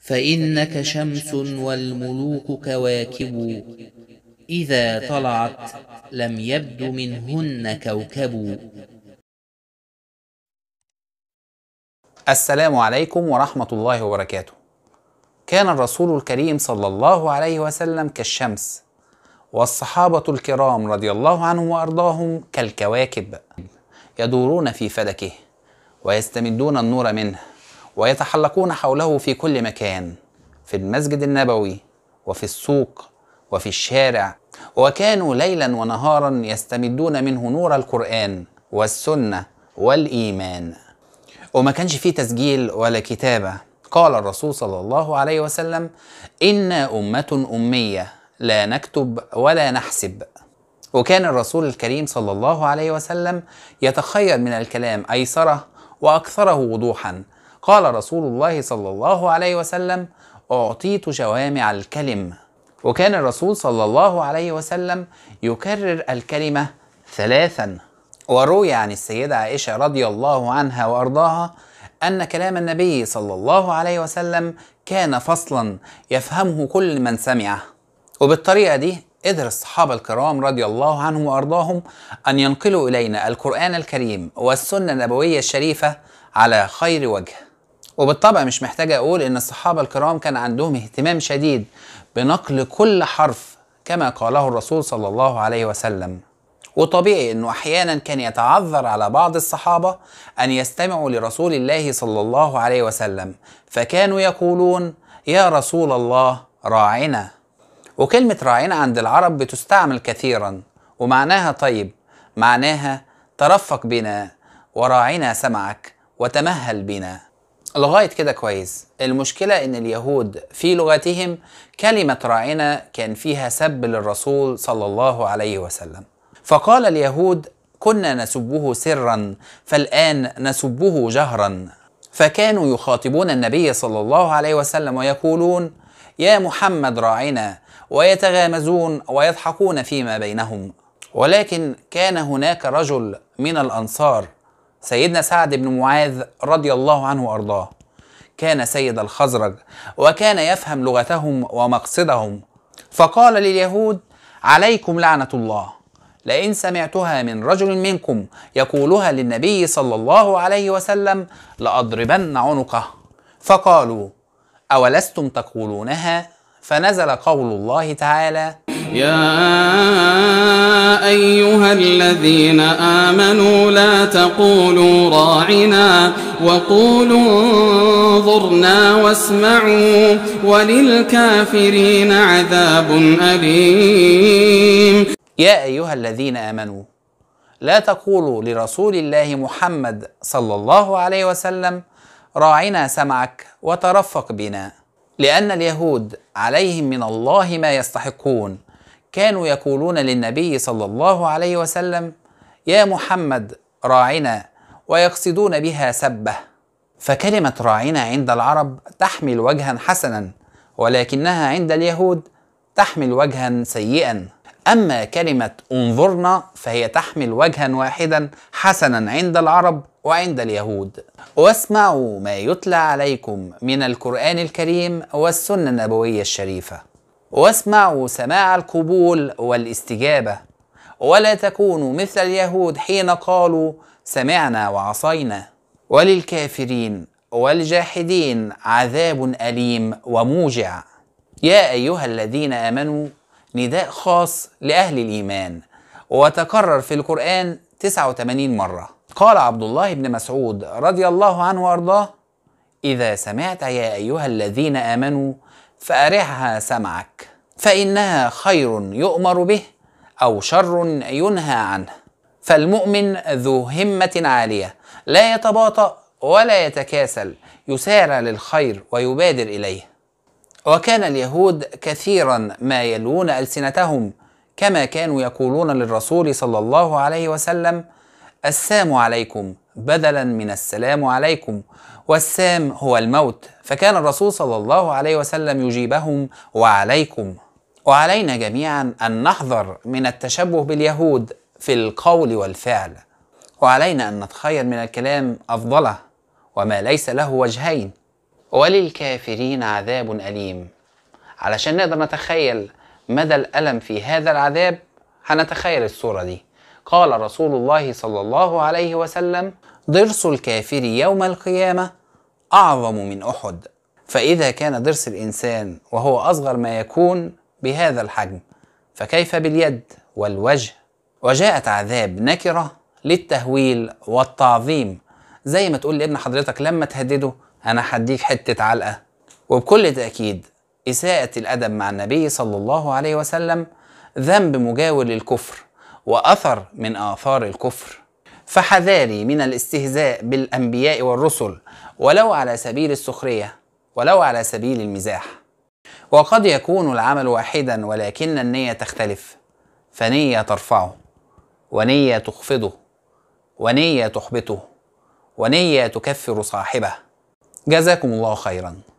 فإنك شمس والملوك كواكب إذا طلعت لم يبد منهن كوكب السلام عليكم ورحمة الله وبركاته كان الرسول الكريم صلى الله عليه وسلم كالشمس والصحابة الكرام رضي الله عنهم وأرضاهم كالكواكب يدورون في فلكه ويستمدون النور منه ويتحلقون حوله في كل مكان في المسجد النبوي وفي السوق وفي الشارع وكانوا ليلا ونهارا يستمدون منه نور القرآن والسنة والإيمان وما كانش فيه تسجيل ولا كتابة قال الرسول صلى الله عليه وسلم إنا أمة أمية لا نكتب ولا نحسب وكان الرسول الكريم صلى الله عليه وسلم يتخير من الكلام أيسره وأكثره وضوحا قال رسول الله صلى الله عليه وسلم أعطيت جوامع الكلم وكان الرسول صلى الله عليه وسلم يكرر الكلمة ثلاثا وروي عن السيدة عائشة رضي الله عنها وأرضاها أن كلام النبي صلى الله عليه وسلم كان فصلا يفهمه كل من سمعه وبالطريقة دي قدر الصحابة الكرام رضي الله عنهم وأرضاهم أن ينقلوا إلينا القرآن الكريم والسنة النبوية الشريفة على خير وجه وبالطبع مش محتاج أقول إن الصحابة الكرام كان عندهم اهتمام شديد بنقل كل حرف كما قاله الرسول صلى الله عليه وسلم وطبيعي انه احيانا كان يتعذر على بعض الصحابه ان يستمعوا لرسول الله صلى الله عليه وسلم فكانوا يقولون يا رسول الله راعنا وكلمه راعنا عند العرب بتستعمل كثيرا ومعناها طيب معناها ترفق بنا وراعنا سمعك وتمهل بنا لغاية كده كويس المشكلة ان اليهود في لغتهم كلمة راعنا كان فيها سب للرسول صلى الله عليه وسلم فقال اليهود كنا نسبه سرا فالآن نسبه جهرا فكانوا يخاطبون النبي صلى الله عليه وسلم ويقولون يا محمد راعنا ويتغامزون ويضحكون فيما بينهم ولكن كان هناك رجل من الأنصار سيدنا سعد بن معاذ رضي الله عنه وارضاه كان سيد الخزرج وكان يفهم لغتهم ومقصدهم فقال لليهود عليكم لعنه الله لئن سمعتها من رجل منكم يقولها للنبي صلى الله عليه وسلم لاضربن عنقه فقالوا اولستم تقولونها فنزل قول الله تعالى يا أيها الذين آمنوا لا تقولوا راعنا وقولوا انظرنا واسمعوا وللكافرين عذاب أليم يا أيها الذين آمنوا لا تقولوا لرسول الله محمد صلى الله عليه وسلم راعنا سمعك وترفق بنا لأن اليهود عليهم من الله ما يستحقون كانوا يقولون للنبي صلى الله عليه وسلم يا محمد راعنا ويقصدون بها سبه فكلمه راعنا عند العرب تحمل وجها حسنا ولكنها عند اليهود تحمل وجها سيئا اما كلمه انظرنا فهي تحمل وجها واحدا حسنا عند العرب وعند اليهود واسمعوا ما يتلى عليكم من القران الكريم والسنه النبويه الشريفه واسمعوا سماع القبول والاستجابة ولا تكونوا مثل اليهود حين قالوا سمعنا وعصينا وللكافرين والجاحدين عذاب أليم وموجع يا أيها الذين آمنوا نداء خاص لأهل الإيمان وتكرر في القرآن 89 مرة قال عبد الله بن مسعود رضي الله عنه وأرضاه إذا سمعت يا أيها الذين آمنوا فأرعها سمعك فإنها خير يؤمر به أو شر ينهى عنه فالمؤمن ذو همة عالية لا يتباطأ ولا يتكاسل يسارع للخير ويبادر إليه وكان اليهود كثيرا ما يلوون ألسنتهم كما كانوا يقولون للرسول صلى الله عليه وسلم السام عليكم بدلا من السلام عليكم والسام هو الموت فكان الرسول صلى الله عليه وسلم يجيبهم وعليكم وعلينا جميعا ان نحذر من التشبه باليهود في القول والفعل وعلينا ان نتخير من الكلام افضله وما ليس له وجهين وللكافرين عذاب اليم علشان نقدر نتخيل مدى الالم في هذا العذاب هنتخيل الصوره دي قال رسول الله صلى الله عليه وسلم ضرس الكافر يوم القيامة أعظم من أحد فإذا كان ضرس الإنسان وهو أصغر ما يكون بهذا الحجم فكيف باليد والوجه وجاءت عذاب نكرة للتهويل والتعظيم زي ما تقول لابن حضرتك لما تهدده أنا هديك حتة علقة وبكل تأكيد إساءة الأدب مع النبي صلى الله عليه وسلم ذنب مجاور للكفر وأثر من آثار الكفر فحذاري من الاستهزاء بالانبياء والرسل ولو على سبيل السخريه ولو على سبيل المزاح وقد يكون العمل واحدا ولكن النيه تختلف فنيه ترفعه ونيه تخفضه ونيه تحبطه ونيه تكفر صاحبه جزاكم الله خيرا